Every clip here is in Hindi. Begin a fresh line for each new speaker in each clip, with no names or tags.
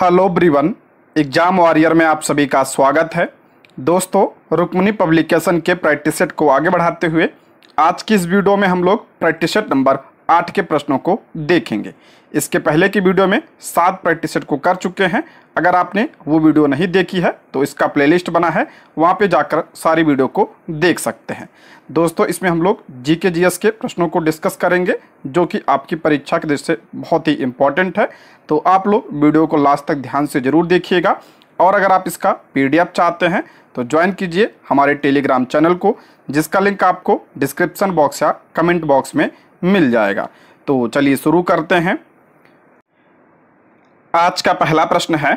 हेलो ब्रीवन एग्जाम वॉरियर में आप सभी का स्वागत है दोस्तों रुक्मनी पब्लिकेशन के प्रैक्टिस सेट को आगे बढ़ाते हुए आज की इस वीडियो में हम लोग प्रैक्टिस सेट नंबर आठ के प्रश्नों को देखेंगे इसके पहले की वीडियो में सात प्रैक्टिस सेट को कर चुके हैं अगर आपने वो वीडियो नहीं देखी है तो इसका प्लेलिस्ट बना है वहाँ पे जाकर सारी वीडियो को देख सकते हैं दोस्तों इसमें हम लोग जी के जी एस के प्रश्नों को डिस्कस करेंगे जो कि आपकी परीक्षा के दृष्टि से बहुत ही इम्पॉर्टेंट है तो आप लोग वीडियो को लास्ट तक ध्यान से ज़रूर देखिएगा और अगर आप इसका पी चाहते हैं तो ज्वाइन कीजिए हमारे टेलीग्राम चैनल को जिसका लिंक आपको डिस्क्रिप्सन बॉक्स या कमेंट बॉक्स में मिल जाएगा तो चलिए शुरू करते हैं आज का पहला प्रश्न है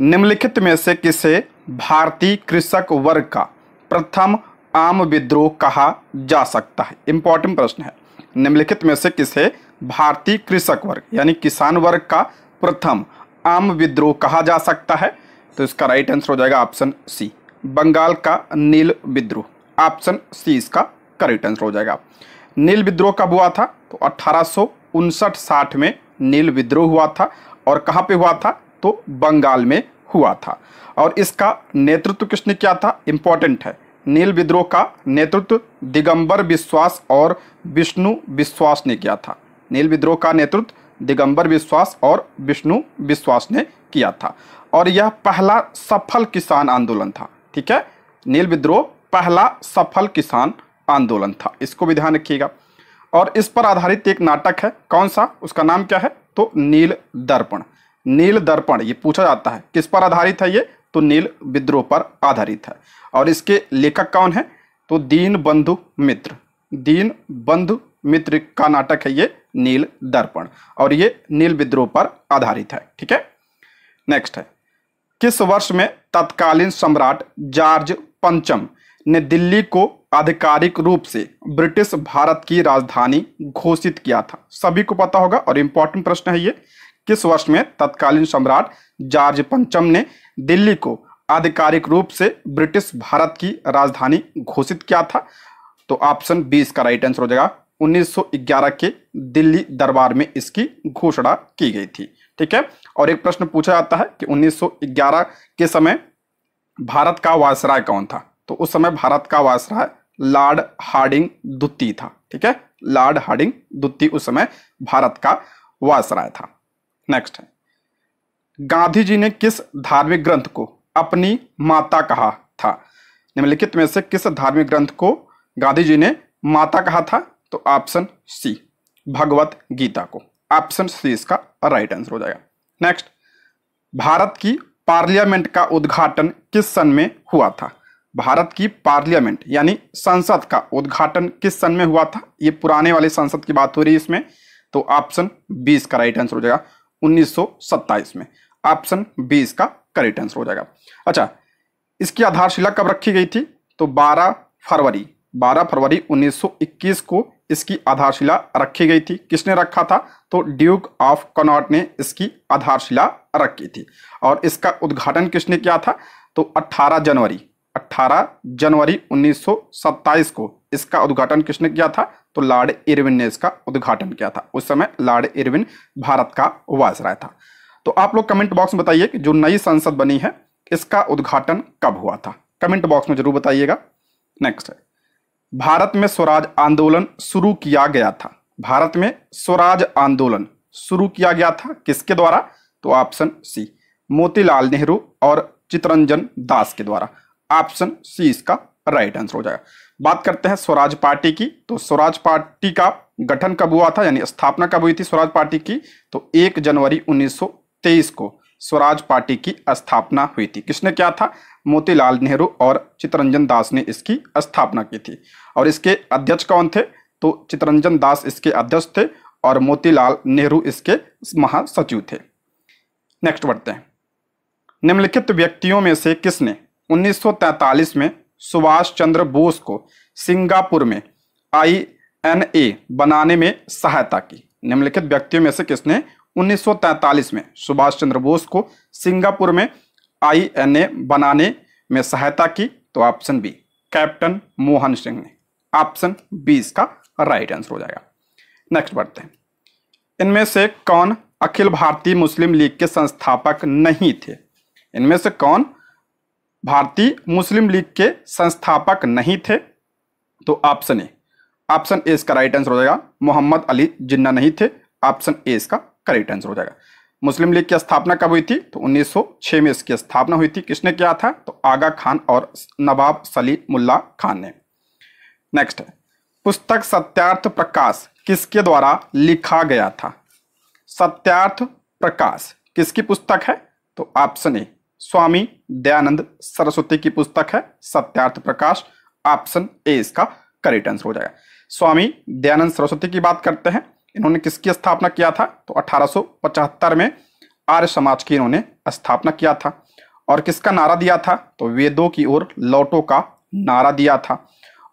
निम्नलिखित में से किसे भारतीय कृषक वर्ग का प्रथम आम विद्रोह कहा जा सकता है इंपॉर्टेंट प्रश्न है निम्नलिखित में से किसे भारतीय कृषक वर्ग यानी किसान वर्ग का प्रथम आम विद्रोह कहा जा सकता है तो इसका राइट आंसर हो जाएगा ऑप्शन सी बंगाल का नील विद्रोह ऑप्शन सी इसका करेक्ट आंसर हो जाएगा नील विद्रोह कब हुआ था तो अट्ठारह साठ में नील विद्रोह हुआ था और कहाँ पे हुआ था तो बंगाल में हुआ था और इसका नेतृत्व किसने किया था इम्पॉर्टेंट है नील विद्रोह का नेतृत्व दिगंबर विश्वास और विष्णु विश्वास ने किया था नील विद्रोह का नेतृत्व दिगंबर विश्वास और विष्णु विश्वास ने किया था और यह पहला सफल किसान आंदोलन था ठीक है नील विद्रोह पहला सफल किसान आंदोलन था इसको भी ध्यान रखिएगा और इस पर आधारित एक नाटक है कौन सा उसका नाम क्या है तो नील दर्पण नील दर्पण ये पूछा जाता है किस पर आधारित है ये तो नील विद्रोह पर आधारित है और इसके लेखक कौन है तो दीन बंधु मित्र दीन बंधु मित्र का नाटक है ये नील दर्पण और ये नील विद्रोह पर आधारित है ठीक है नेक्स्ट है किस वर्ष में तत्कालीन सम्राट जॉर्ज पंचम ने दिल्ली को आधिकारिक रूप से ब्रिटिश भारत की राजधानी घोषित किया था सभी को पता होगा और इम्पोर्टेंट प्रश्न है ये किस वर्ष में तत्कालीन सम्राट जॉर्ज पंचम ने दिल्ली को आधिकारिक रूप से ब्रिटिश भारत की राजधानी घोषित किया था तो ऑप्शन बीस का राइट आंसर हो जाएगा 1911 के दिल्ली दरबार में इसकी घोषणा की गई थी ठीक है और एक प्रश्न पूछा जाता है कि 1911 के समय भारत का वायसराय कौन था तो उस समय भारत का वायसराय लॉर्ड हार्डिंग द्वितीय था ठीक है लॉर्ड हार्डिंग द्वितीय उस समय भारत का वायसराय था नेक्स्ट है गांधी जी ने किस धार्मिक ग्रंथ को अपनी माता कहा था निम्नलिखित में से किस धार्मिक ग्रंथ को गांधी जी ने माता कहा था तो ऑप्शन सी भगवत गीता को ऑप्शन सी इसका राइट आंसर हो जाएगा नेक्स्ट भारत की पार्लियामेंट का उद्घाटन किस सन में हुआ था भारत की पार्लियामेंट यानी संसद का उद्घाटन किस सन में हुआ था ये पुराने वाले संसद की बात हो रही है इसमें तो ऑप्शन बीस का राइट आंसर हो जाएगा उन्नीस में ऑप्शन बीस का करेक्ट आंसर हो जाएगा अच्छा इसकी आधारशिला कब रखी गई थी तो 12 फरवरी 12 फरवरी 1921 को इसकी आधारशिला रखी गई थी किसने रखा था तो ड्यूक ऑफ कनॉट ने इसकी आधारशिला रखी थी और इसका उद्घाटन किसने किया था तो 18 जनवरी 18 जनवरी 1927 को इसका उद्घाटन किसने किया था तो लॉर्ड इरविन ने इसका उद्घाटन किया था उस समय लॉर्ड इरविन भारत का वायसराय था तो आप लोग कमेंट बॉक्स में बताइए कि जो नई संसद बनी है इसका उद्घाटन कब हुआ था कमेंट बॉक्स में जरूर बताइएगा नेक्स्ट भारत में स्वराज आंदोलन शुरू किया गया था भारत में स्वराज आंदोलन शुरू किया गया था किसके द्वारा तो ऑप्शन सी मोतीलाल नेहरू और चितरंजन दास के द्वारा ऑप्शन सी इसका राइट आंसर हो जाएगा बात करते हैं स्वराज पार्टी की तो स्वराज पार्टी का गठन कब हुआ था यानी स्थापना कब हुई थी स्वराज पार्टी की तो एक जनवरी 1923 को स्वराज पार्टी की स्थापना हुई थी किसने क्या था मोतीलाल नेहरू और चितरंजन दास ने इसकी स्थापना की थी और इसके अध्यक्ष कौन थे तो चितरंजन दास इसके अध्यक्ष थे और मोतीलाल नेहरू इसके महासचिव थे नेक्स्ट बढ़ते हैं निम्नलिखित व्यक्तियों में से किसने 1943 में सुभाष चंद्र बोस को सिंगापुर में आई एन ए बनाने में सहायता की निम्नलिखित व्यक्तियों में से किसने 1943 में सुभाष चंद्र बोस को सिंगापुर में आई एन ए बनाने में सहायता की तो option B captain Mohan Singh ने ऑप्शन बी इसका राइट आंसर हो जाएगा नेक्स्ट बढ़ते हैं इनमें से कौन अखिल भारतीय मुस्लिम लीग के संस्थापक नहीं थे इनमें से कौन भारतीय मुस्लिम लीग के संस्थापक नहीं थे तो ऑप्शन ए ऑप्शन ए इसका राइट आंसर हो जाएगा मोहम्मद अली जिन्ना नहीं थे ऑप्शन ए इसका करेक्ट आंसर हो जाएगा मुस्लिम लीग की स्थापना कब हुई थी तो 1906 में इसकी स्थापना हुई थी किसने किया था तो आगा खान और नवाब सलीम मुल्ला खान ने नेक्स्ट पुस्तक सत्यार्थ प्रकाश किसके द्वारा लिखा गया था सत्यार्थ प्रकाश किसकी पुस्तक है तो ऑप्शन ए स्वामी दयानंद सरस्वती की पुस्तक है सत्यार्थ प्रकाश ऑप्शन ए इसका करेक्ट आंसर हो जाएगा स्वामी दयानंद सरस्वती की बात करते हैं इन्होंने किसकी स्थापना किया था तो 1875 में आर्य समाज की इन्होंने स्थापना किया था और किसका नारा दिया था तो वेदों की ओर लौटो का नारा दिया था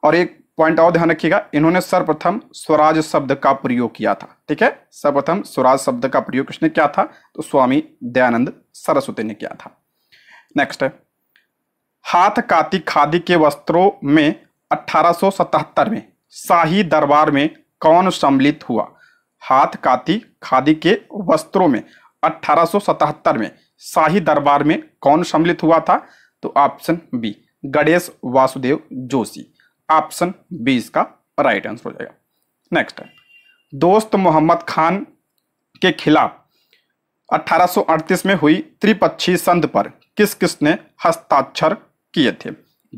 और एक पॉइंट और ध्यान रखिएगा इन्होंने सर्वप्रथम स्वराज शब्द का प्रयोग किया था ठीक है सर्वप्रथम स्वराज शब्द का प्रयोग किसने किया था तो स्वामी दयानंद सरस्वती ने किया था नेक्स्ट है हाथ काती खादी के वस्त्रों में अठारह में शाही दरबार में कौन सम्मिलित हुआ हाथ काती खादी के वस्त्रों में अठारह में शाही दरबार में कौन सम्मिलित हुआ था तो option B Ganesh Vasudev Joshi option B इसका राइट आंसर हो जाएगा नेक्स्ट है दोस्त मोहम्मद खान के खिलाफ 1838 में हुई त्रिपक्षीय संध पर किस किस ने हस्ताक्षर किए थे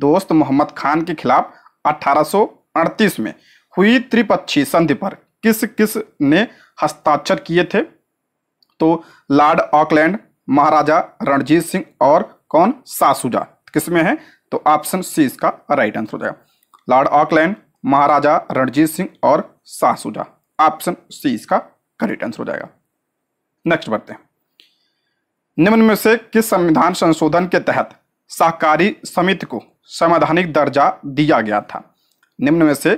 दोस्त मोहम्मद खान के खिलाफ 1838 में हुई त्रिपक्षीय संधि पर किस किस ने हस्ताक्षर किए थे तो लॉर्ड ऑकलैंड महाराजा रणजीत सिंह और कौन सासुजा किसमें है तो ऑप्शन सी इसका राइट आंसर हो जाएगा लॉर्ड ऑकलैंड महाराजा रणजीत सिंह और सासुजा ऑप्शन सी इसका करेक्ट आंसर हो जाएगा नेक्स्ट बढ़ते हैं निम्न में से किस संविधान संशोधन के तहत सहकारी समिति को संवैधानिक दर्जा दिया गया था निम्न में से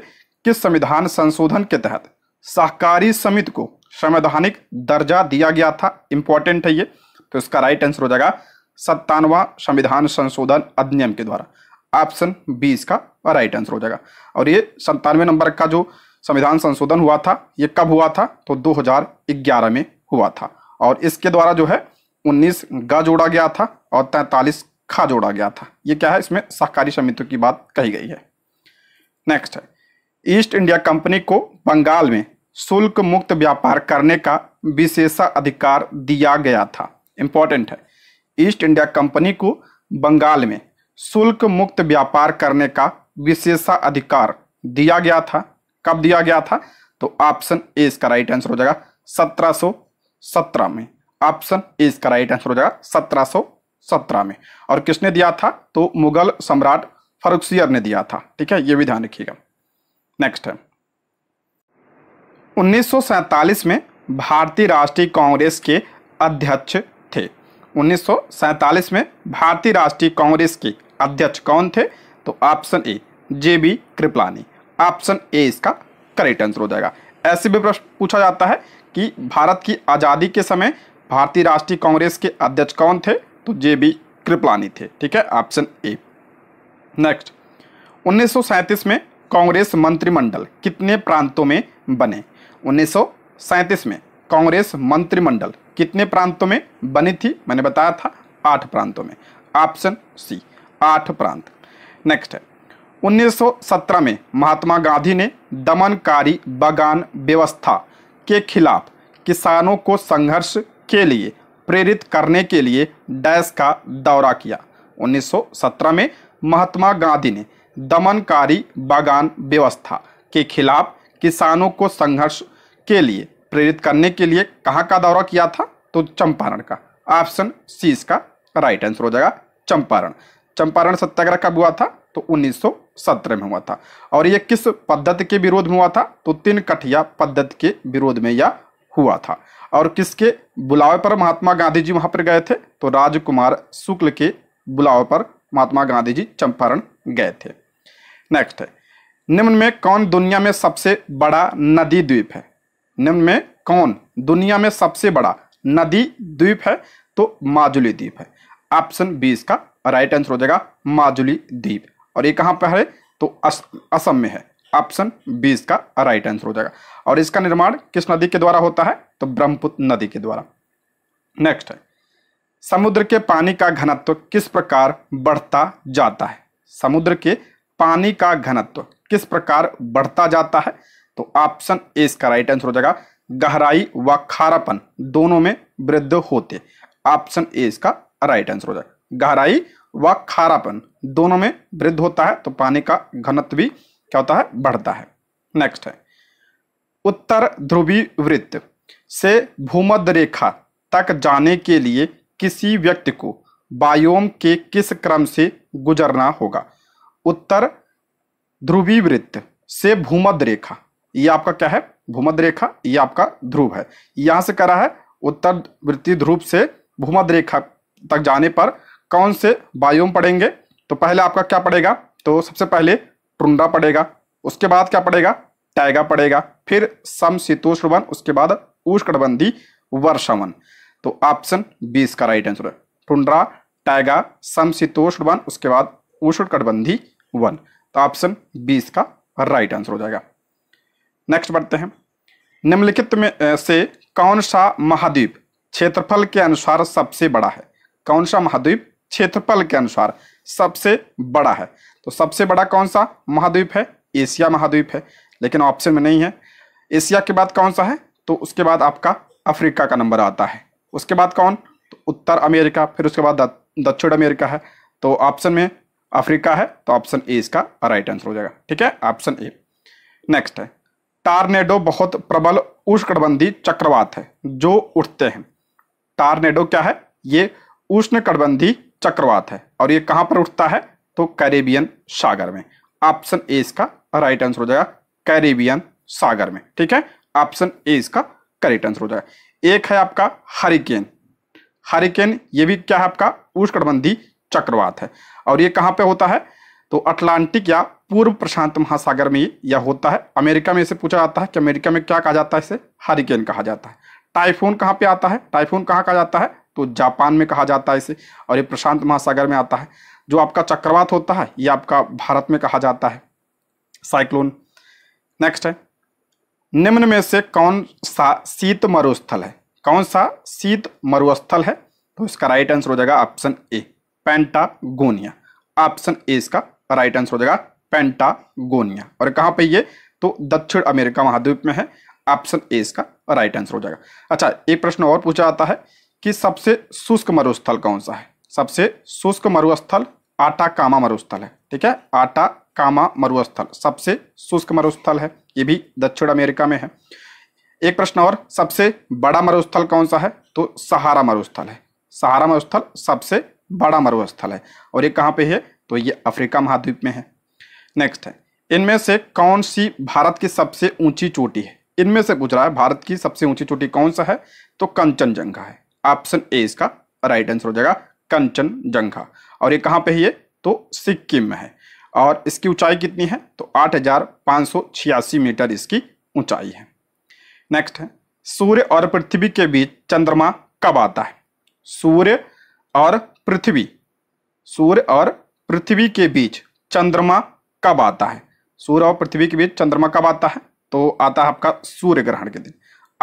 किस संविधान संशोधन के तहत सहकारी समिति को संवैधानिक दर्जा दिया गया था इंपॉर्टेंट है ये तो इसका राइट आंसर हो जाएगा सत्तानवा संविधान संशोधन अधिनियम के द्वारा ऑप्शन बी इसका राइट आंसर हो जाएगा और ये संतानवे नंबर का जो संविधान संशोधन हुआ था ये कब हुआ था तो 2011 में हुआ था और इसके द्वारा जो है उन्नीस ग जोड़ा गया था और तैंतालीस खा जोड़ा गया था ये क्या है इसमें सहकारी समितियों की बात कही गई है नेक्स्ट है ईस्ट इंडिया कंपनी को बंगाल में शुल्क मुक्त व्यापार करने का अधिकार दिया गया था इंपॉर्टेंट है ईस्ट इंडिया कंपनी को बंगाल में शुल्क मुक्त व्यापार करने का अधिकार दिया गया था कब दिया गया था तो ऑप्शन ए इसका राइट आंसर हो जाएगा सत्रह में ऑप्शन ए इसका राइट आंसर हो जाएगा सत्रह सत्रह में और किसने दिया था तो मुगल सम्राट फरुखसियर ने दिया था ठीक है ये भी ध्यान रखिएगा नेक्स्ट है उन्नीस में भारतीय राष्ट्रीय कांग्रेस के अध्यक्ष थे उन्नीस में भारतीय राष्ट्रीय कांग्रेस के अध्यक्ष कौन थे तो option A J B Kripalani option A इसका करेक्ट आंसर हो जाएगा ऐसे भी प्रश्न पूछा जाता है कि भारत की आज़ादी के समय भारतीय राष्ट्रीय कांग्रेस के अध्यक्ष कौन थे तो जे बी कृपलानी थे ठीक है ऑप्शन ए नेक्स्ट 1937 में कांग्रेस मंत्रिमंडल कितने प्रांतों में बने 1937 में कांग्रेस मंत्रिमंडल कितने प्रांतों में बनी थी मैंने बताया था आठ प्रांतों में ऑप्शन सी आठ प्रांत नेक्स्ट है 1917 में महात्मा गांधी ने दमनकारी बगान व्यवस्था के खिलाफ किसानों को संघर्ष के लिए प्रेरित करने के लिए डैश का दौरा किया 1917 में महात्मा गांधी ने दमनकारी बागान व्यवस्था के खिलाफ किसानों को संघर्ष के लिए प्रेरित करने के लिए कहाँ का दौरा किया था तो चंपारण का ऑप्शन सी इसका राइट आंसर हो जाएगा चंपारण चंपारण सत्याग्रह कब हुआ था तो 1917 में हुआ था और यह किस पद्धति के विरोध में हुआ था तो तीन कठिया पद्धति के विरोध में यह हुआ था और किसके बुलावे पर महात्मा गांधी जी वहां पर गए थे तो राजकुमार शुक्ल के बुलावे पर महात्मा गांधी जी चंपारण गए थे नेक्स्ट है निम्न में कौन दुनिया में सबसे बड़ा नदी द्वीप है निम्न में कौन दुनिया में सबसे बड़ा नदी द्वीप है तो माजुली द्वीप है ऑप्शन बीस का राइट आंसर हो जाएगा माजुली द्वीप और ये कहाँ पर है तो अस, असम में है ऑप्शन बी इसका राइट आंसर हो जाएगा और इसका निर्माण किस नदी के द्वारा होता है तो ब्रह्मपुत्र नदी के द्वारा नेक्स्ट है समुद्र के पानी का घनत्व किस प्रकार बढ़ता जाता है समुद्र के पानी का घनत्व किस प्रकार बढ़ता जाता है तो ऑप्शन ए इसका राइट आंसर हो जाएगा गहराई व खारापन दोनों में वृद्ध होते ऑप्शन ए इसका राइट आंसर हो जाएगा गहराई व खारापन दोनों में वृद्ध होता है तो पानी का घनत्व भी क्या होता है बढ़ता है नेक्स्ट है उत्तर ध्रुवीय वृत्त से भूमध्य रेखा तक जाने के लिए किसी व्यक्ति को बायोम के किस क्रम से गुजरना होगा उत्तर ध्रुवीय वृत्त से भूमध्य रेखा ये आपका क्या है भूमध्य रेखा ये आपका ध्रुव है यहां से करा है उत्तर वृत्तीय ध्रुव से भूमध्य रेखा तक जाने पर कौन से बायोम पड़ेंगे तो पहले आपका क्या पड़ेगा तो सबसे पहले प्रुंडा पड़ेगा उसके बाद क्या पड़ेगा टैगा पड़ेगा फिर समशीतोष्ण वन उसके बाद उष्णबंधी वर्षा तो वन तो ऑप्शन बी इसका राइट आंसर है टुंड्रा टाइगा समशीतोष्ण वन उसके बाद उष्णकटबंधी वन तो ऑप्शन बी इसका राइट आंसर हो जाएगा नेक्स्ट बढ़ते हैं निम्नलिखित में से कौन सा महाद्वीप क्षेत्रफल के अनुसार सबसे बड़ा है कौन सा महाद्वीप क्षेत्रफल के अनुसार सबसे बड़ा है तो सबसे बड़ा कौन सा महाद्वीप है एशिया महाद्वीप है लेकिन ऑप्शन में नहीं है एशिया के बाद कौन सा है तो उसके बाद आपका अफ्रीका का नंबर आता है उसके बाद कौन तो उत्तर अमेरिका फिर उसके बाद दक्षिण अमेरिका है तो ऑप्शन में अफ्रीका है तो ऑप्शन ए इसका राइट आंसर हो जाएगा ठीक है ऑप्शन ए नेक्स्ट है टारनेडो बहुत प्रबल उष्णकटबंधी चक्रवात है जो उठते हैं टारनेडो क्या है ये उष्णकटबंधी चक्रवात है और ये कहाँ पर उठता है तो कैरेबियन सागर में ऑप्शन ए इसका राइट आंसर हो जाएगा कैरेबियन सागर में ठीक है ऑप्शन ए इसका करेक्ट आंसर हो जाएगा एक है आपका हरिकेन हरिकेन ये भी क्या है आपका उष्णकटबंधी चक्रवात है और ये कहाँ पे होता है तो अटलांटिक या पूर्व प्रशांत महासागर में यह होता है अमेरिका में इसे पूछा जाता है कि अमेरिका में क्या कहा जाता है इसे हरिकेन कहा जाता है टाइफून कहाँ पे आता है टाइफून कहाँ कहा जाता है तो जापान में कहा जाता है इसे और ये प्रशांत महासागर में आता है जो आपका चक्रवात होता है ये आपका भारत में कहा जाता है साइक्लोन नेक्स्ट है निम्न में से कौन सा शीत मरुस्थल है कौन सा शीत मरुस्थल है तो इसका राइट आंसर हो जाएगा ऑप्शन ए पेंटागोनिया ऑप्शन ए इसका राइट आंसर हो जाएगा पेंटागोनिया और कहाँ पे ये तो दक्षिण अमेरिका महाद्वीप में है ऑप्शन ए इसका राइट आंसर हो जाएगा अच्छा एक प्रश्न और पूछा जाता है कि सबसे शुष्क मरुस्थल कौन सा है सबसे शुष्क मरुस्थल आटा कामा मरुस्थल है ठीक है आटा कामा मरुस्थल सबसे शुष्क मरुस्थल है ये भी दक्षिण अमेरिका में है एक प्रश्न और सबसे बड़ा मरुस्थल कौन सा है तो सहारा मरुस्थल है सहारा मरुस्थल सबसे बड़ा मरुस्थल है और ये कहाँ पे है तो ये अफ्रीका महाद्वीप में है नेक्स्ट है इनमें से कौन सी भारत की सबसे ऊंची चोटी है इनमें से गुजरा है भारत की सबसे ऊंची चोटी कौन सा है तो कंचनजंगा है ऑप्शन ए इसका राइट आंसर हो जाएगा कंचनजंघा और ये कहाँ पे है तो सिक्किम में है और इसकी ऊंचाई कितनी है तो 8,586 मीटर इसकी ऊंचाई है नेक्स्ट है सूर्य और पृथ्वी के बीच चंद्रमा कब आता है सूर्य और पृथ्वी सूर्य और पृथ्वी के बीच चंद्रमा कब आता है सूर्य और पृथ्वी के बीच चंद्रमा कब आता है तो आता है आपका सूर्य ग्रहण के दिन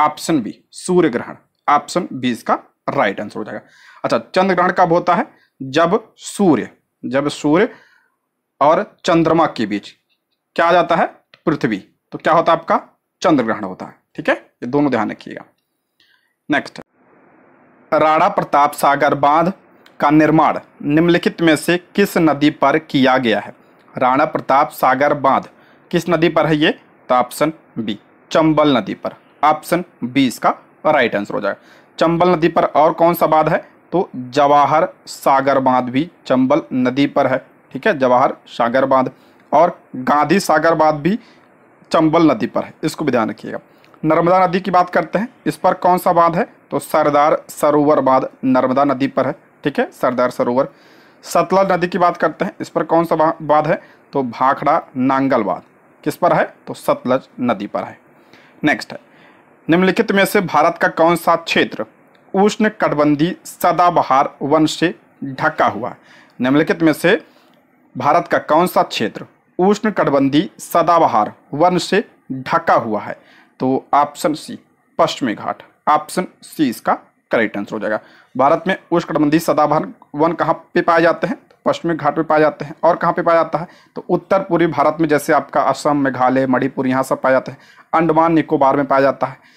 ऑप्शन बी सूर्य ग्रहण ऑप्शन बी इसका राइट आंसर हो जाएगा अच्छा चंद्र ग्रहण कब होता है जब सूर्य जब सूर्य और चंद्रमा के बीच क्या आ जाता है पृथ्वी तो क्या होता है आपका चंद्र ग्रहण होता है ठीक है ये दोनों ध्यान रखिएगा नेक्स्ट राणा प्रताप सागर बांध का निर्माण निम्नलिखित में से किस नदी पर किया गया है राणा प्रताप सागर बांध किस नदी पर है ये तो ऑप्शन बी चंबल नदी पर ऑप्शन बी इसका राइट आंसर हो जाएगा चंबल नदी पर और कौन सा बांध है तो जवाहर सागर बांध भी चंबल नदी पर है ठीक है जवाहर सागर बांध और गांधी सागर बांध भी चंबल नदी पर है इसको भी ध्यान रखिएगा नर्मदा नदी की बात करते हैं इस पर कौन सा बांध है तो सरदार सरोवर बांध नर्मदा नदी पर है ठीक है सरदार सरोवर सतलज नदी की बात करते हैं इस पर कौन सा बांध है तो भाखड़ा नांगल बांध किस पर है तो सतलज नदी पर है नेक्स्ट है निम्नलिखित में से भारत का कौन सा क्षेत्र उष्ण कटबंधी सदाबहार वन से ढका हुआ निम्नलिखित में से भारत का कौन सा क्षेत्र उष्ण कटबंधी सदाबहार वन से ढका हुआ है तो ऑप्शन सी पश्चिमी घाट ऑप्शन सी इसका करेक्ट आंसर हो जाएगा भारत में कटबंधी सदाबहार वन कहाँ पे पाए जाते हैं तो पश्चिमी घाट पे पाए जाते हैं और कहाँ पे पाया जाता है तो उत्तर पूर्वी भारत में जैसे आपका असम मेघालय मणिपुर यहाँ सब पाया जाता है अंडमान निकोबार में पाया जाता है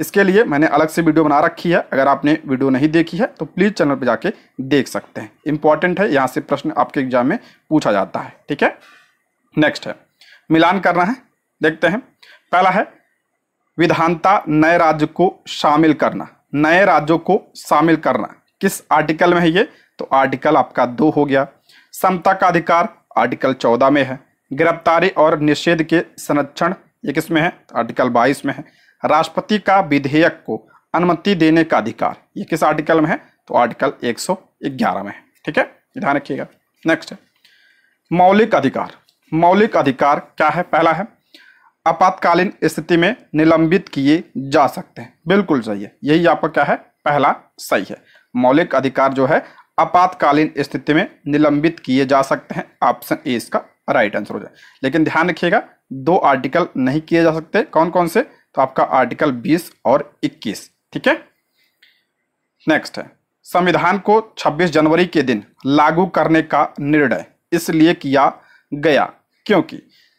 इसके लिए मैंने अलग से वीडियो बना रखी है अगर आपने वीडियो नहीं देखी है तो प्लीज़ चैनल पर जाके देख सकते हैं इंपॉर्टेंट है यहाँ से प्रश्न आपके एग्जाम में पूछा जाता है ठीक है नेक्स्ट है मिलान करना है देखते हैं पहला है विधानता नए राज्य को शामिल करना नए राज्यों को शामिल करना किस आर्टिकल में है ये तो आर्टिकल आपका दो हो गया समता का अधिकार आर्टिकल चौदह में है गिरफ्तारी और निषेध के संरक्षण ये किस में है आर्टिकल बाईस में है राष्ट्रपति का विधेयक को अनुमति देने का अधिकार ये किस आर्टिकल में है तो आर्टिकल 111 में है ठीक है ध्यान रखिएगा नेक्स्ट मौलिक अधिकार मौलिक अधिकार क्या है पहला है आपातकालीन स्थिति में निलंबित किए जा सकते हैं बिल्कुल सही है यही आपका क्या है पहला सही है मौलिक अधिकार जो है आपातकालीन स्थिति में निलंबित किए जा सकते हैं ऑप्शन ए इसका राइट आंसर हो जाए लेकिन ध्यान रखिएगा दो आर्टिकल नहीं किए जा सकते कौन कौन से तो आपका आर्टिकल 20 और 21 ठीक है नेक्स्ट है संविधान को 26 जनवरी के दिन लागू करने का निर्णय इसलिए किया गया क्योंकि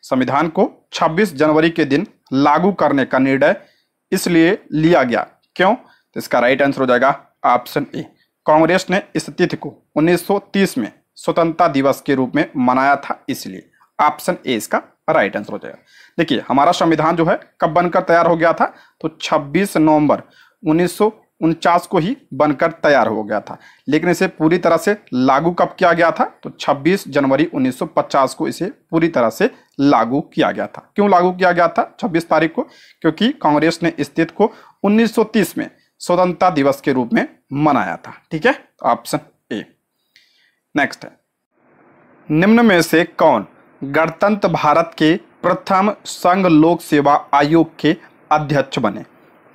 संविधान को 26 जनवरी के दिन लागू करने का निर्णय इसलिए लिया गया क्यों तो इसका राइट आंसर हो जाएगा ऑप्शन ए कांग्रेस ने इस तिथि को 1930 में स्वतंत्रता दिवस के रूप में मनाया था इसलिए ऑप्शन ए इसका राइट आंसर हो जाएगा देखिए हमारा संविधान जो है कब बनकर तैयार हो गया था तो 26 नवंबर उन्नीस को ही बनकर तैयार हो गया था लेकिन इसे पूरी तरह से लागू कब किया गया था तो 26 जनवरी 1950 को इसे पूरी तरह से लागू किया गया था क्यों लागू किया गया था 26 तारीख को क्योंकि कांग्रेस ने इस तिथि को 1930 में स्वतंत्रता दिवस के रूप में मनाया था ठीक है ऑप्शन ए नेक्स्ट है निम्न में से कौन गणतंत्र भारत के प्रथम संघ लोक सेवा आयोग के अध्यक्ष बने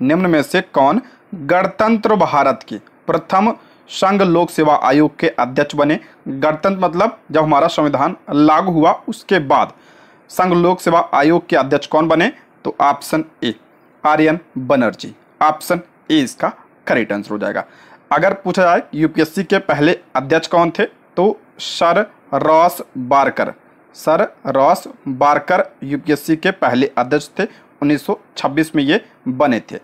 निम्न में से कौन गणतंत्र भारत के प्रथम संघ लोक सेवा आयोग के अध्यक्ष बने गणतंत्र मतलब जब हमारा संविधान लागू हुआ उसके बाद संघ लोक सेवा आयोग के अध्यक्ष कौन बने तो option A Aryan Banerjee option A इसका करेक्ट आंसर हो जाएगा अगर पूछा जाए यूपीएससी के पहले अध्यक्ष कौन थे तो sir Ross Barker sir Ross Barker UPSC के पहले अध्यक्ष थे 1926 में ये बने थे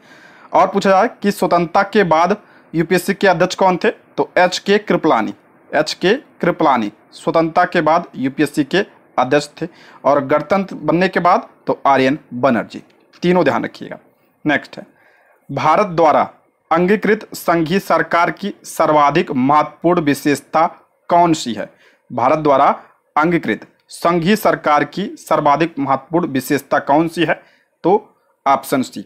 और पूछा जाए कि स्वतंत्रता के बाद यूपीएससी के अध्यक्ष कौन थे तो एच के कृपलानी एच के कृपलानी स्वतंत्रता के बाद यूपीएससी के अध्यक्ष थे और गणतंत्र बनने के बाद तो आर्यन बनर्जी तीनों ध्यान रखिएगा नेक्स्ट है भारत द्वारा अंगीकृत संघीय सरकार की सर्वाधिक महत्वपूर्ण विशेषता कौन सी है भारत द्वारा अंगीकृत संघीय सरकार की सर्वाधिक महत्वपूर्ण विशेषता कौन सी है तो ऑप्शन सी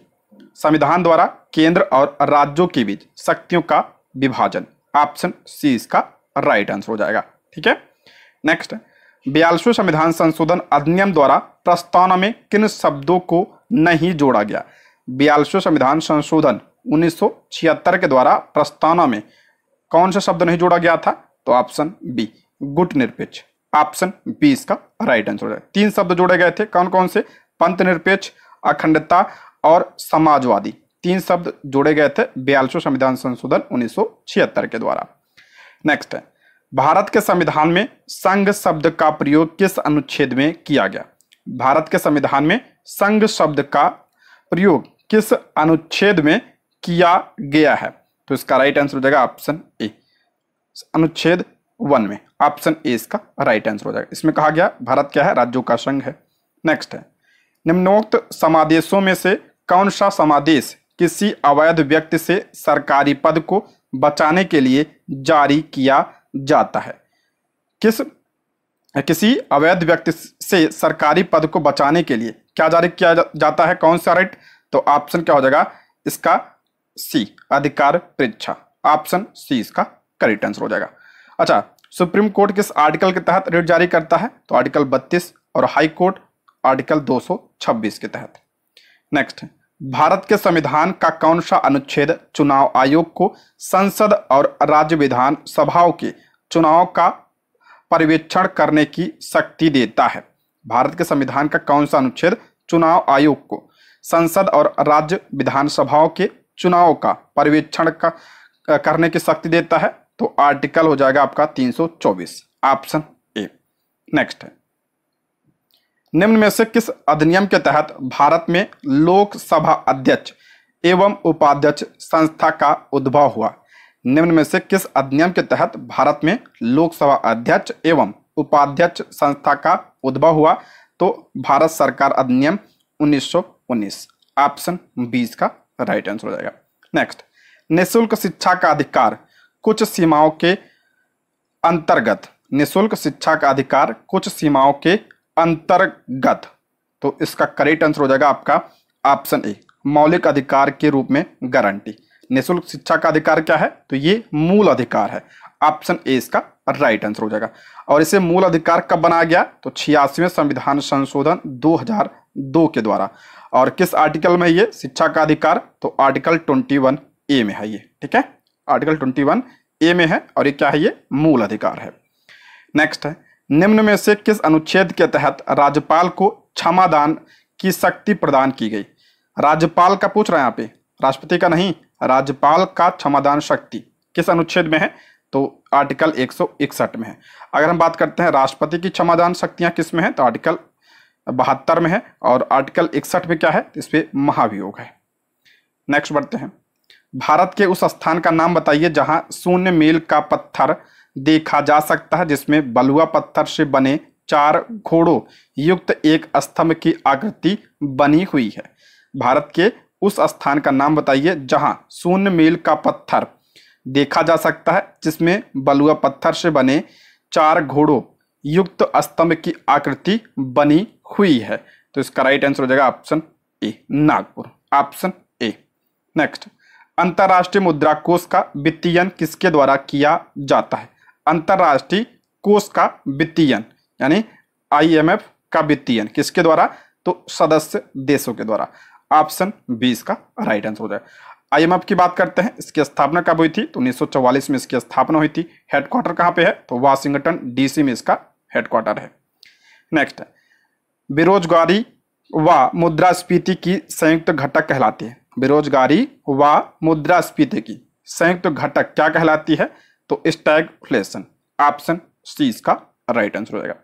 संविधान द्वारा केंद्र और राज्यों के बीच शक्तियों का विभाजन ऑप्शन सी इसका राइट आंसर हो जाएगा ठीक है नेक्स्ट बयालीसवें संविधान संशोधन अधिनियम द्वारा प्रस्तावना में किन शब्दों को नहीं जोड़ा गया बयालीसवें संविधान संशोधन 1976 के द्वारा प्रस्तावना में कौन सा शब्द नहीं जोड़ा गया था तो ऑप्शन बी गुट निरपेक्ष ऑप्शन बी इसका राइट आंसर हो जाएगा तीन शब्द जोड़े गए थे कौन कौन से पंथ निरपेक्ष अखंडता और समाजवादी तीन शब्द जोड़े गए थे बयालीसवें संविधान संशोधन उन्नीस के द्वारा नेक्स्ट है भारत के संविधान में संघ शब्द का प्रयोग किस अनुच्छेद में किया गया भारत के संविधान में संघ शब्द का प्रयोग किस अनुच्छेद में किया गया है तो इसका राइट आंसर हो जाएगा ऑप्शन ए अनुच्छेद वन में ऑप्शन ए इसका राइट आंसर हो जाएगा इसमें कहा गया भारत क्या है राज्यों का संघ है नेक्स्ट है निम्नोक्त समादेशों में से कौन सा समादेश किसी अवैध व्यक्ति से सरकारी पद को बचाने के लिए जारी किया जाता है किस किसी अवैध व्यक्ति से सरकारी पद को बचाने के लिए क्या जारी किया जा, जाता है कौन सा राइट तो ऑप्शन क्या हो जाएगा इसका सी अधिकार परीक्षा ऑप्शन सी इसका करेक्ट आंसर हो जाएगा अच्छा सुप्रीम कोर्ट किस आर्टिकल के तहत रेट जारी करता है तो आर्टिकल 32 और हाई कोर्ट आर्टिकल 226 के तहत नेक्स्ट भारत के संविधान का कौन सा अनुच्छेद चुनाव आयोग को संसद और राज्य विधान सभाओं के चुनाव का पर्यवेक्षण करने की शक्ति देता है भारत के संविधान का कौन सा अनुच्छेद चुनाव आयोग को संसद और राज्य विधानसभाओं के चुनाव का पर्यवेक्षण का करने की शक्ति देता है तो आर्टिकल हो जाएगा आपका 324 ऑप्शन ए नेक्स्ट है निम्न में से किस अधिनियम के तहत भारत में लोकसभा अध्यक्ष एवं उपाध्यक्ष संस्था का उद्भव हुआ निम्न में से किस अधिनियम के तहत भारत में लोकसभा अध्यक्ष एवं उपाध्यक्ष संस्था का उद्भव हुआ तो भारत सरकार अधिनियम 1919 ऑप्शन बीस का राइट आंसर हो जाएगा नेक्स्ट निःशुल्क शिक्षा का अधिकार कुछ सीमाओं के अंतर्गत निशुल्क शिक्षा का अधिकार कुछ सीमाओं के अंतर्गत तो इसका करेक्ट आंसर हो जाएगा आपका ऑप्शन ए मौलिक अधिकार के रूप में गारंटी निशुल्क शिक्षा का अधिकार क्या है तो ये मूल अधिकार है ऑप्शन ए इसका राइट आंसर हो जाएगा और इसे मूल अधिकार कब बनाया गया तो छियासीवें संविधान संशोधन 2002 के द्वारा और किस आर्टिकल में ये शिक्षा का अधिकार तो आर्टिकल 21 ए में है ये ठीक है आर्टिकल ट्वेंटी वन ए में है और ये क्या है ये मूल अधिकार है नेक्स्ट है निम्न में से किस अनुच्छेद के तहत राज्यपाल को क्षमादान की शक्ति प्रदान की गई राज्यपाल का पूछ रहा है यहाँ पे राष्ट्रपति का नहीं राज्यपाल का क्षमादान शक्ति किस अनुच्छेद में है तो आर्टिकल एक में है अगर हम बात करते हैं राष्ट्रपति की क्षमादान शक्तियाँ किस में है तो आर्टिकल बहत्तर में है और आर्टिकल इकसठ में क्या है तो इस पर महाभियोग है नेक्स्ट बढ़ते हैं भारत के उस स्थान का नाम बताइए जहां शून्य मील का पत्थर देखा जा सकता है जिसमें बलुआ पत्थर से बने चार घोड़ों युक्त एक स्तंभ की आकृति बनी हुई है भारत के उस स्थान का नाम बताइए जहां शून्य मील का पत्थर देखा जा सकता है जिसमें बलुआ पत्थर से बने चार घोड़ों युक्त स्तंभ की आकृति बनी हुई है तो इसका राइट आंसर हो जाएगा option A Nagpur option A next अंतर्राष्ट्रीय मुद्रा कोष का वित्तीयन किसके द्वारा किया जाता है अंतर्राष्ट्रीय कोष का वित्तीयन यानी आईएमएफ का वित्तीयन किसके द्वारा तो सदस्य देशों के द्वारा ऑप्शन बीस का राइट आंसर हो जाए आईएमएफ की बात करते हैं इसकी स्थापना कब हुई थी तो 1944 में इसकी स्थापना हुई थी हेडक्वार्टर कहाँ पे है तो वाशिंगटन डीसी में इसका हेडक्वार्टर है नेक्स्ट बेरोजगारी व मुद्रास्फीति की संयुक्त घटक कहलाती है बेरोजगारी व मुद्रास्फीति की संयुक्त घटक क्या कहलाती है तो स्टैगफ्लेशन ऑप्शन सी इसका राइट आंसर हो जाएगा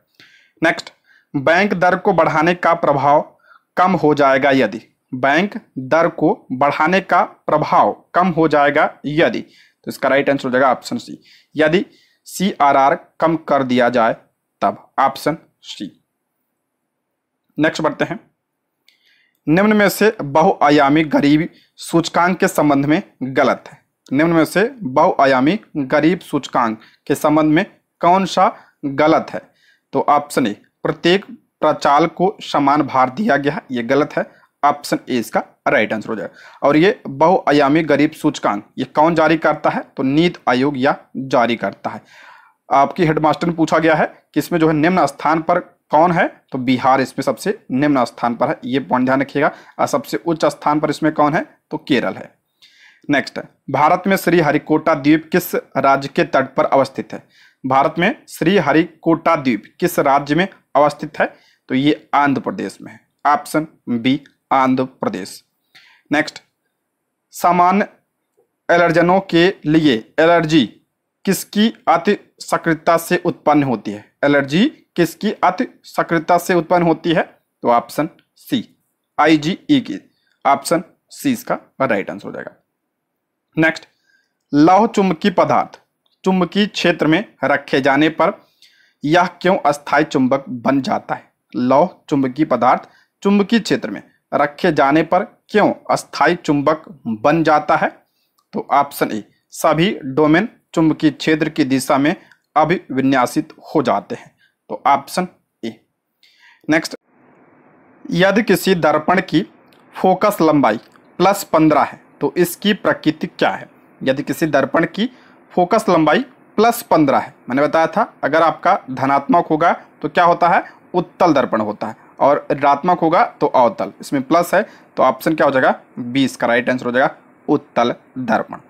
नेक्स्ट बैंक दर को बढ़ाने का प्रभाव कम हो जाएगा यदि बैंक दर को बढ़ाने का प्रभाव कम हो जाएगा यदि तो इसका राइट आंसर हो जाएगा ऑप्शन सी यदि सी आर आर कम कर दिया जाए तब ऑप्शन सी नेक्स्ट बढ़ते हैं निम्न में से बहुआयामी गरीब सूचकांक के संबंध में गलत है निम्न में से बहुआयामी गरीब सूचकांक के संबंध में कौन सा गलत है तो ऑप्शन ए प्रत्येक प्रचाल को समान भार दिया गया है ये गलत है ऑप्शन ए इसका राइट आंसर हो जाएगा और ये बहुआयामी गरीब सूचकांक ये कौन जारी करता है तो नीत आयोग या जारी करता है आपकी हेडमास्टर ने पूछा गया है कि इसमें जो है निम्न स्थान पर कौन है तो बिहार इसमें सबसे निम्न स्थान पर है ये पॉइंट ध्यान रखिएगा और सबसे उच्च स्थान पर इसमें कौन है तो केरल है नेक्स्ट भारत में श्री हरिकोटा द्वीप किस राज्य के तट पर अवस्थित है भारत में श्री हरिकोटा द्वीप किस राज्य में अवस्थित है तो ये आंध्र प्रदेश में है option B Andhra Pradesh next सामान्य एलर्जनों के लिए एलर्जी किसकी अति सक्रियता से उत्पन्न होती है एलर्जी किसकी अति सक्रियता से उत्पन्न होती है तो ऑप्शन सी आईजीई की ऑप्शन सी इसका राइट आंसर हो जाएगा नेक्स्ट लौह चुंबकीय पदार्थ चुंबकीय क्षेत्र में रखे जाने पर यह क्यों अस्थायी चुंबक बन जाता है लौह चुंबकीय पदार्थ चुंबकीय क्षेत्र में रखे जाने पर क्यों अस्थायी चुंबक बन जाता है तो ऑप्शन ए सभी डोमेन चुंबकीय क्षेत्र की दिशा में अभिविन्यासित हो जाते हैं तो ऑप्शन ए नेक्स्ट यदि किसी दर्पण की फोकस लंबाई प्लस पंद्रह है तो इसकी प्रकृति क्या है यदि किसी दर्पण की फोकस लंबाई प्लस पंद्रह है मैंने बताया था अगर आपका धनात्मक होगा तो क्या होता है उत्तल दर्पण होता है और ऋणात्मक होगा तो अवतल इसमें प्लस है तो ऑप्शन क्या हो जाएगा बीस का राइट आंसर हो जाएगा उत्तल दर्पण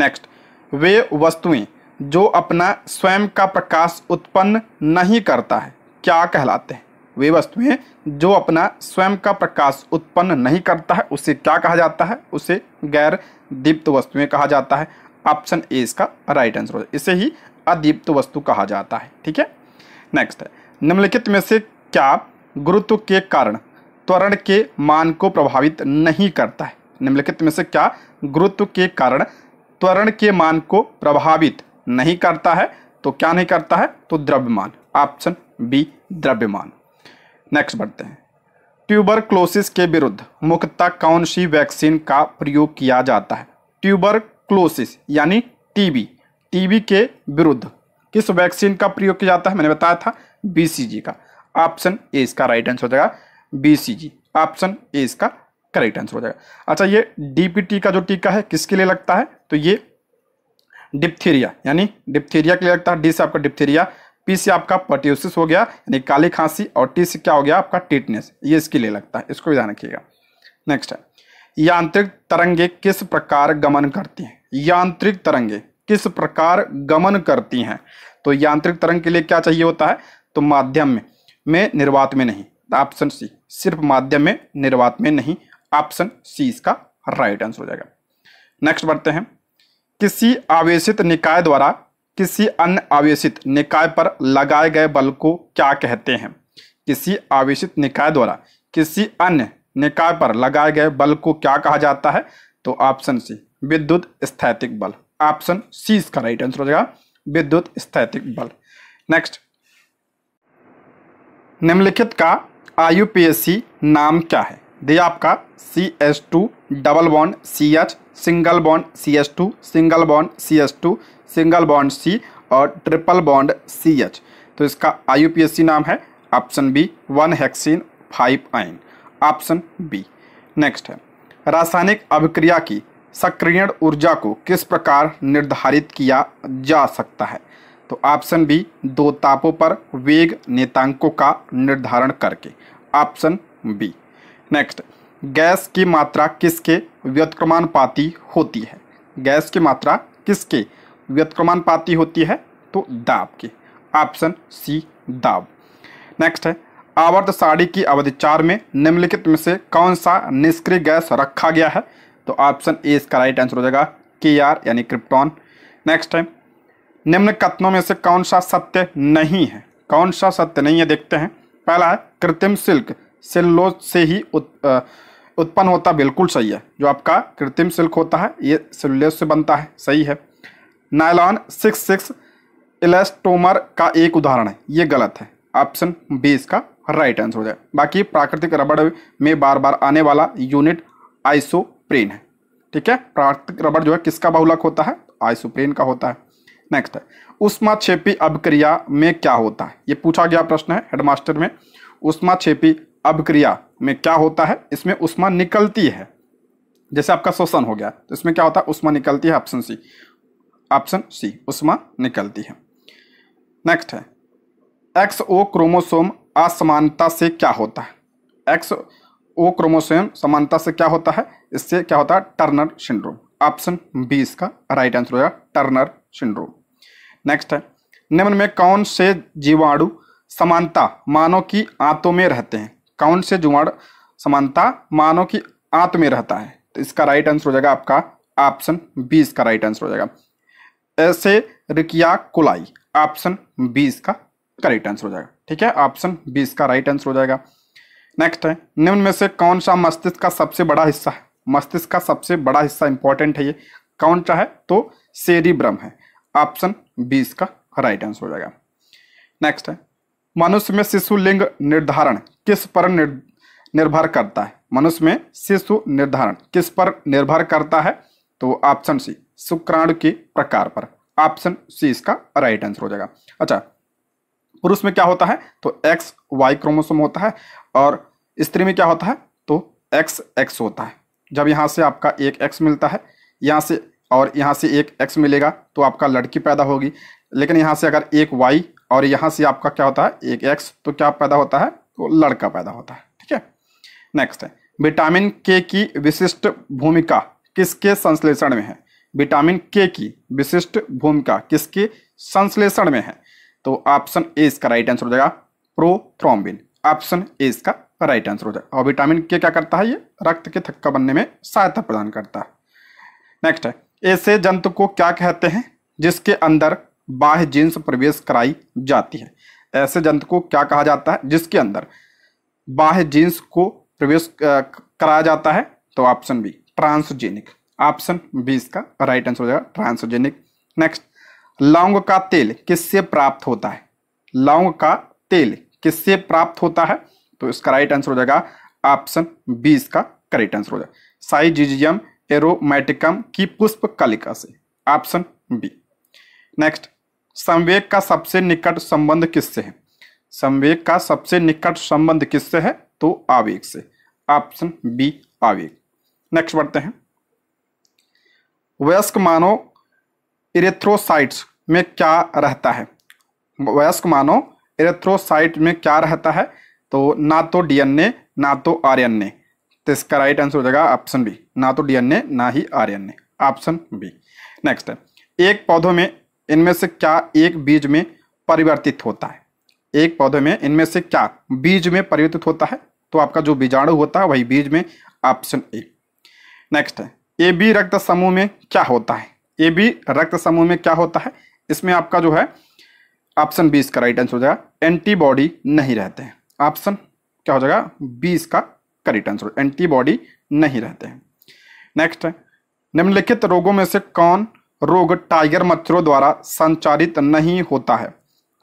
नेक्स्ट वे वस्तुएं जो अपना स्वयं का प्रकाश उत्पन्न नहीं करता है क्या कहलाते हैं वे वस्तुएं जो अपना स्वयं का प्रकाश उत्पन्न नहीं करता है उसे क्या कहा जाता है उसे गैर दीप्त वस्तुएं कहा जाता है ऑप्शन ए इसका राइट आंसर इसे ही अदीप्त वस्तु कहा जाता है ठीक है नेक्स्ट है निम्नलिखित में से क्या गुरुत्व के कारण त्वरण के मान को प्रभावित नहीं करता है निम्नलिखित में से क्या गुरुत्व के कारण त्वरण के मान को प्रभावित नहीं करता है तो क्या नहीं करता है तो द्रव्यमान ऑप्शन बी द्रव्यमान नेक्स्ट बढ़ते हैं ट्यूबरक्लोसिस के विरुद्ध मुख्यतः कौन सी वैक्सीन का प्रयोग किया जाता है ट्यूबरक्लोसिस यानी टीबी टीबी के विरुद्ध किस वैक्सीन का प्रयोग किया जाता है मैंने बताया था बीसीजी का ऑप्शन ए इसका राइट आंसर हो जाएगा बीसीजी ऑप्शन ए इसका करेक्ट आंसर हो जाएगा अच्छा ये डीपीटी का जो टीका है किसके लिए लगता है तो ये डिप्थीरिया यानी डिप्थीरिया के लिए लगता है डी से आपका डिप्थीरिया पी से आपका पटियोसिस हो गया यानी काली खांसी और टी से क्या हो गया आपका टिटनेस ये इसके लिए लगता है इसको भी ध्यान रखिएगा नेक्स्ट है यांत्रिक तरंगे किस प्रकार गमन करती हैं यांत्रिक तरंगे किस प्रकार गमन करती हैं तो यांत्रिक तरंग के लिए क्या चाहिए होता है तो माध्यम में में निर्वात में नहीं ऑप्शन सी सिर्फ माध्यम में निर्वात में नहीं ऑप्शन सी इसका राइट आंसर हो जाएगा नेक्स्ट बढ़ते हैं किसी आवेशित निकाय द्वारा किसी अन्य आवेशित निकाय पर लगाए गए बल को क्या कहते हैं किसी आवेशित निकाय द्वारा किसी अन्य निकाय पर लगाए गए बल को क्या कहा जाता है तो ऑप्शन सी विद्युत स्थैतिक बल ऑप्शन सी इसका राइट आंसर हो जाएगा विद्युत स्थैतिक बल नेक्स्ट निम्नलिखित का आईयूपीएससी नाम क्या है दिया आपका C S two double bond C H single bond C S two single bond C S two single bond C और ट्रिपल बॉन्ड सी एच तो इसका आई नाम है option B one hexen five yne option B next है रासायनिक अभिक्रिया की सक्रियण ऊर्जा को किस प्रकार निर्धारित किया जा सकता है तो ऑप्शन बी दो तापों पर वेग नेतांकों का निर्धारण करके ऑप्शन बी नेक्स्ट गैस की मात्रा किसके व्यतक्रमानुपाती होती है गैस की मात्रा किसके व्यतक्रमानुपाती होती है तो दाब के ऑप्शन सी दाब नेक्स्ट है आवर्त साड़ी की अवधि चार में निम्नलिखित में से कौन सा निष्क्रिय गैस रखा गया है तो ऑप्शन ए इसका राइट आंसर हो जाएगा के आर यानी क्रिप्टॉन नेक्स्ट है निम्न कथनों में से कौन सा सत्य नहीं है कौन सा सत्य नहीं है देखते हैं पहला है कृत्रिम सिल्क सेलुलोज से ही उत, आ, उत्पन्न होता बिल्कुल सही है जो आपका कृत्रिम सिल्क होता है ये सेलुलोज से बनता है सही है नायलॉन सिक्स सिक्स इलेस्टोमर का एक उदाहरण है ये गलत है ऑप्शन बी इसका राइट आंसर हो जाए बाकी प्राकृतिक रबड़ में बार बार आने वाला यूनिट आइसोप्रेन है ठीक है प्राकृतिक रबड़ जो है किसका बहुलक होता है आइसोप्रेन का होता है नेक्स्ट है उष्मा छेपी अभिक्रिया में क्या होता है ये पूछा गया प्रश्न है हेडमास्टर में उष्मा छेपी अभिक्रिया में क्या होता है इसमें उष्मा निकलती है जैसे आपका शोषण हो गया तो इसमें क्या होता है उष्मा निकलती है ऑप्शन सी ऑप्शन सी उष्मा निकलती है नेक्स्ट है एक्स ओ क्रोमोसोम असमानता से क्या होता है एक्स ओ क्रोमोसोम समानता से क्या होता है इससे क्या होता है टर्नर सिंड्रोम ऑप्शन बी इसका राइट आंसर होगा टर्नर सिंड्रोम नेक्स्ट है निम्न में कौन से जीवाणु समानता मानव की आंतों में रहते हैं कौन से जुआड़ समानता मानव की आंत में रहता है तो इसका राइट आंसर हो जाएगा आपका ऑप्शन बी इसका राइट आंसर हो जाएगा ऐसे रिकिया कुलाई ऑप्शन बी इसका करेक्ट आंसर हो जाएगा ठीक है ऑप्शन बी इसका राइट आंसर हो जाएगा नेक्स्ट है निम्न में से कौन सा मस्तिष्क का सबसे बड़ा हिस्सा है मस्तिष्क का सबसे बड़ा हिस्सा इंपॉर्टेंट है ये कौन सा है तो सेरिब्रम है ऑप्शन बी इसका राइट आंसर हो जाएगा नेक्स्ट है मनुष्य में शिशु लिंग निर्धारण किस पर निर्भर करता है मनुष्य में शिशु निर्धारण किस पर निर्भर करता है तो ऑप्शन सी शुक्राणु के प्रकार पर ऑप्शन सी इसका राइट आंसर हो जाएगा अच्छा पुरुष में क्या होता है तो एक्स वाई क्रोमोसोम होता है और स्त्री में क्या होता है तो एक्स एक्स होता है जब यहाँ से आपका एक एक्स मिलता है यहाँ से और यहाँ से एक एक्स मिलेगा तो आपका लड़की पैदा होगी लेकिन यहाँ से अगर एक वाई और यहाँ से आपका क्या होता है एक एक्स तो क्या पैदा होता है तो लड़का पैदा होता है ठीक है नेक्स्ट है विटामिन के की विशिष्ट भूमिका किसके संश्लेषण में है विटामिन के की विशिष्ट भूमिका किसके संश्लेषण में है तो ऑप्शन ए इसका राइट आंसर हो जाएगा प्रोथ्रोम्बिन ऑप्शन ए इसका राइट आंसर हो जाएगा और विटामिन के क्या करता है ये रक्त के थक्का बनने में सहायता प्रदान करता है नेक्स्ट है ऐसे जंतु को क्या कहते हैं जिसके अंदर बाह्य जींस प्रवेश कराई जाती है ऐसे जंतु को क्या कहा जाता है जिसके अंदर बाह्य जींस को प्रवेश कराया जाता है तो option B transgenic option B इसका राइट आंसर हो जाएगा ट्रांसजेनिक नेक्स्ट लौंग का तेल किससे प्राप्त होता है लौंग का तेल किससे प्राप्त होता है तो इसका राइट आंसर हो जाएगा ऑप्शन बी इसका करेक्ट आंसर हो जाएगा साइजिजियम एरोमेटिकम की पुष्प कलिका से ऑप्शन बी नेक्स्ट संवेक का सबसे निकट संबंध किससे है संवेक का सबसे निकट संबंध किससे है तो आवेग से ऑप्शन बी आवेग नेक्स्ट बढ़ते हैं वयस्क मानव इरेथ्रोसाइट्स में क्या रहता है वयस्क मानव इरेथ्रोसाइट में क्या रहता है तो ना तो डीएनए ना तो आरएनए तो इसका राइट आंसर हो जाएगा ऑप्शन बी ना तो डीएनए ना ही आरएनए ऑप्शन बी नेक्स्ट है एक पौधों में इनमें से क्या एक बीज में परिवर्तित होता है एक पौधे में इनमें से क्या बीज में परिवर्तित होता है तो आपका जो बीजाणु होता है वही बीज में ऑप्शन ए नेक्स्ट है ए बी रक्त समूह में क्या होता है ए बी रक्त समूह में क्या होता है इसमें आपका जो है ऑप्शन बीस का राइट आंसर हो जाएगा एंटीबॉडी नहीं रहते हैं ऑप्शन क्या हो जाएगा बीस का करेक्ट आंसर एंटीबॉडी नहीं रहते हैं नेक्स्ट है निम्नलिखित रोगों में से कौन रोग टाइगर मच्छरों द्वारा संचारित नहीं होता है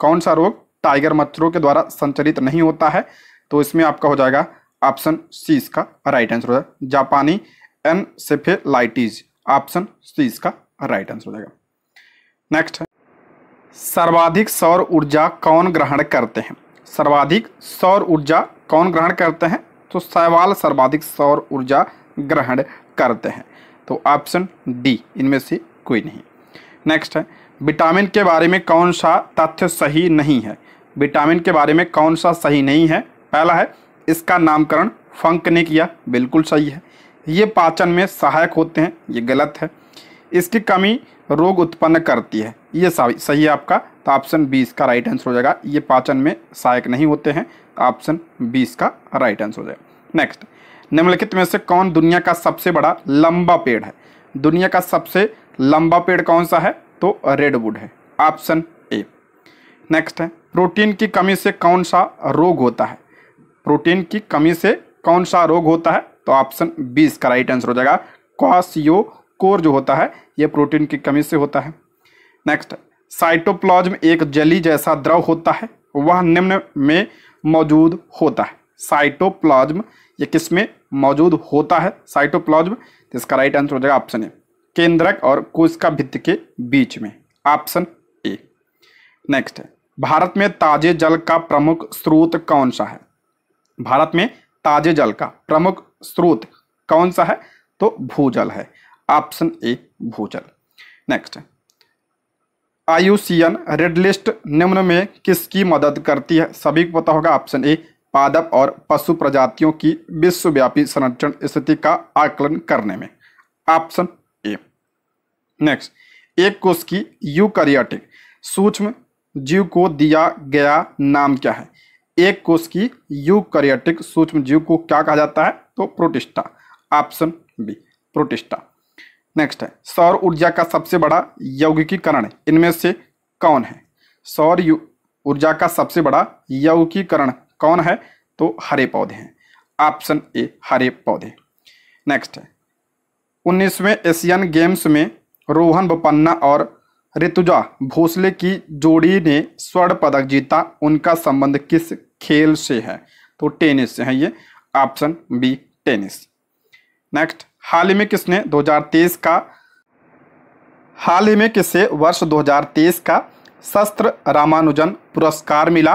कौन सा रोग टाइगर मच्छरों के द्वारा संचारित नहीं होता है तो इसमें आपका हो जाएगा ऑप्शन सी इसका राइट आंसर हो जाएगा जापानी एनसेफेलाइटिस ऑप्शन सी इसका राइट आंसर हो जाएगा नेक्स्ट सर्वाधिक सौर ऊर्जा कौन ग्रहण करते हैं सर्वाधिक सौर ऊर्जा कौन ग्रहण करते हैं तो सवाल सर्वाधिक सौर ऊर्जा ग्रहण करते हैं तो ऑप्शन डी इनमें से कोई नहीं नेक्स्ट है विटामिन के बारे में कौन सा तथ्य सही नहीं है विटामिन के बारे में कौन सा सही नहीं है पहला है इसका नामकरण फंक ने किया बिल्कुल सही है ये पाचन में सहायक होते हैं ये गलत है इसकी कमी रोग उत्पन्न करती है ये सही है आपका तो ऑप्शन बीस का राइट आंसर हो जाएगा ये पाचन में सहायक नहीं होते हैं ऑप्शन बीस का राइट आंसर हो जाएगा नेक्स्ट निम्नलिखित में से कौन दुनिया का सबसे बड़ा लंबा पेड़ है दुनिया का सबसे लंबा पेड़ कौन सा है तो रेडवुड है ऑप्शन ए नेक्स्ट है प्रोटीन की कमी से कौन सा रोग होता है प्रोटीन की कमी से कौन सा रोग होता है तो ऑप्शन बी इसका राइट आंसर हो जाएगा क्वासियो कोर जो होता है यह प्रोटीन की कमी से होता है नेक्स्ट साइटोप्लाज्म एक जली जैसा द्रव होता है वह निम्न में मौजूद होता है साइटोप्लाज्म ये किस में मौजूद होता है साइटोप्लाज्म तो इसका राइट आंसर हो जाएगा ऑप्शन ए केंद्रक और कोशिका भित्त के बीच में ऑप्शन ए नेक्स्ट है भारत में ताजे जल का प्रमुख स्रोत कौन सा है भारत में ताजे जल का प्रमुख स्रोत कौन सा है तो भूजल है ऑप्शन ए भूजल नेक्स्ट आयुसियन रेड लिस्ट निम्न में किसकी मदद करती है सभी को पता होगा ऑप्शन ए पादप और पशु प्रजातियों की विश्वव्यापी संरक्षण स्थिति का आकलन करने में ऑप्शन नेक्स्ट एक कोष की यूकैरियोटिक सूक्ष्म जीव को दिया गया नाम क्या है एक कोष की यूकैरियोटिक सूक्ष्म जीव को क्या कहा जाता है तो protista option B protista next है सौर ऊर्जा का सबसे बड़ा यौगिकीकरण इनमें से कौन है सौर ऊर्जा का सबसे बड़ा यौगिकीकरण कौन है तो हरे पौधे हैं ऑप्शन ए हरे पौधे नेक्स्ट है उन्नीसवें एशियन गेम्स में रोहन बोपन्ना और ऋतुजा भोसले की जोड़ी ने स्वर्ण पदक जीता उनका संबंध किस खेल से है तो टेनिस से है ये ऑप्शन बी टेनिस नेक्स्ट हाल ही में किसने 2023 का हाल ही में किसे वर्ष 2023 का शस्त्र रामानुजन पुरस्कार मिला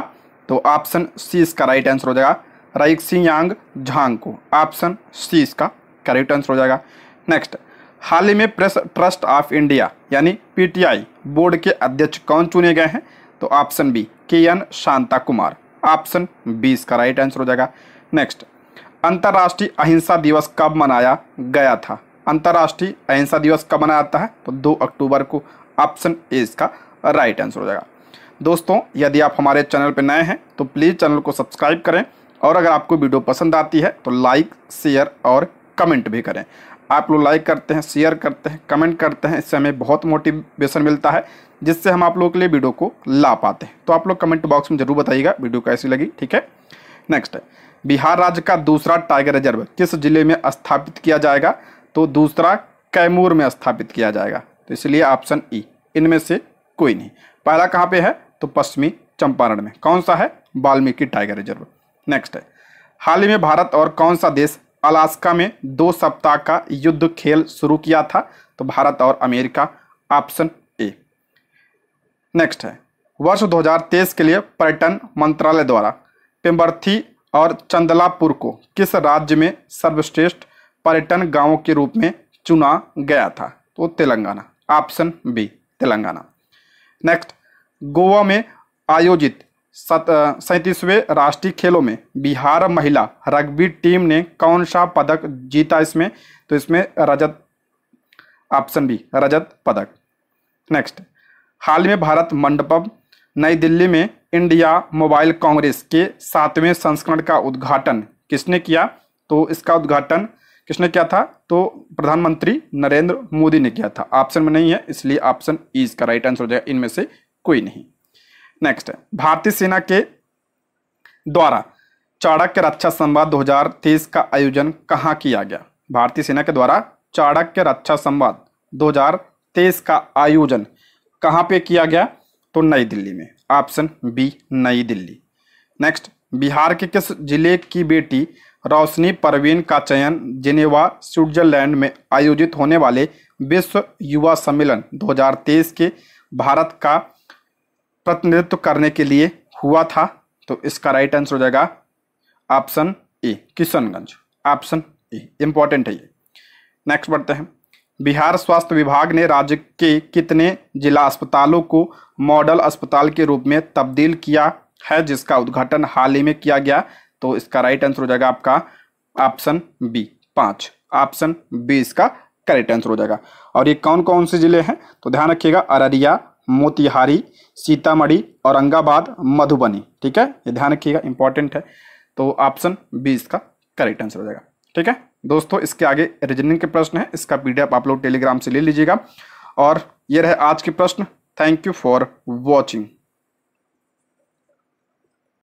तो ऑप्शन सी इसका राइट आंसर हो जाएगा यांग झांग को ऑप्शन सी इसका करेक्ट आंसर हो जाएगा नेक्स्ट हाल ही में प्रेस ट्रस्ट ऑफ इंडिया यानी पीटीआई बोर्ड के अध्यक्ष कौन चुने गए हैं तो option B K N Shanta Kumar option B इसका राइट आंसर हो जाएगा नेक्स्ट अंतर्राष्ट्रीय अहिंसा दिवस कब मनाया गया था अंतर्राष्ट्रीय अहिंसा दिवस कब मनाया जाता है तो 2 अक्टूबर को ऑप्शन ए इसका राइट आंसर हो जाएगा दोस्तों यदि आप हमारे चैनल पर नए हैं तो प्लीज़ चैनल को सब्सक्राइब करें और अगर आपको वीडियो पसंद आती है तो लाइक शेयर और कमेंट भी करें आप लोग लाइक करते हैं शेयर करते हैं कमेंट करते हैं इससे हमें बहुत मोटिवेशन मिलता है जिससे हम आप लोगों के लिए वीडियो को ला पाते हैं तो आप लोग कमेंट बॉक्स में जरूर बताइएगा वीडियो कैसी लगी ठीक है नेक्स्ट है बिहार राज्य का दूसरा टाइगर रिजर्व किस जिले में स्थापित किया जाएगा तो दूसरा कैमूर में स्थापित किया जाएगा तो इसलिए ऑप्शन ई e, इनमें से कोई नहीं पहला कहाँ पे है तो पश्चिमी चंपारण में कौन सा है वाल्मीकि टाइगर रिजर्व नेक्स्ट है हाल ही में भारत और कौन सा देश अलास्का में दो सप्ताह का युद्ध खेल शुरू किया था तो भारत और अमेरिका ऑप्शन ए नेक्स्ट है वर्ष 2023 के लिए पर्यटन मंत्रालय द्वारा पिम्बर्थी और चंदलापुर को किस राज्य में सर्वश्रेष्ठ पर्यटन गांवों के रूप में चुना गया था तो Telangana option B Telangana next Goa में आयोजित सैंतीसवें राष्ट्रीय खेलों में बिहार महिला रग्बी टीम ने कौन सा पदक जीता इसमें तो इसमें रजत ऑप्शन बी रजत पदक नेक्स्ट हाल में भारत मंडपम नई दिल्ली में इंडिया मोबाइल कांग्रेस के सातवें संस्करण का उद्घाटन किसने किया तो इसका उद्घाटन किसने किया था तो प्रधानमंत्री नरेंद्र मोदी ने किया था ऑप्शन में नहीं है इसलिए ऑप्शन ई इसका राइट आंसर हो जाएगा इनमें से कोई नहीं नेक्स्ट भारतीय सेना के द्वारा चाणक्य रक्षा संवाद 2023 का आयोजन कहाँ किया गया भारतीय सेना के द्वारा चाणक्य रक्षा संवाद 2023 का आयोजन कहाँ पे किया गया तो नई दिल्ली में ऑप्शन बी नई दिल्ली नेक्स्ट बिहार के किस जिले की बेटी रोशनी परवीन का चयन जिनेवा स्विट्जरलैंड में आयोजित होने वाले विश्व युवा सम्मेलन 2023 के भारत का प्रतिनिधित्व करने के लिए हुआ था तो इसका राइट आंसर हो जाएगा option A Kishanganj option A important है ये नेक्स्ट बढ़ते हैं बिहार स्वास्थ्य विभाग ने राज्य के कितने जिला अस्पतालों को मॉडल अस्पताल के रूप में तब्दील किया है जिसका उद्घाटन हाल ही में किया गया तो इसका राइट आंसर हो जाएगा आपका ऑप्शन बी पाँच ऑप्शन बी इसका करेक्ट आंसर हो जाएगा और ये कौन कौन से जिले हैं तो ध्यान रखिएगा अररिया मोतिहारी सीतामढ़ी औरंगाबाद मधुबनी ठीक है ये ध्यान रखिएगा इंपॉर्टेंट है तो ऑप्शन बी इसका करेक्ट आंसर हो जाएगा ठीक है दोस्तों इसके आगे रीजनिंग के प्रश्न है इसका पीडीएफ आप लोग टेलीग्राम से ले लीजिएगा और ये रहे आज के प्रश्न थैंक यू फॉर वॉचिंग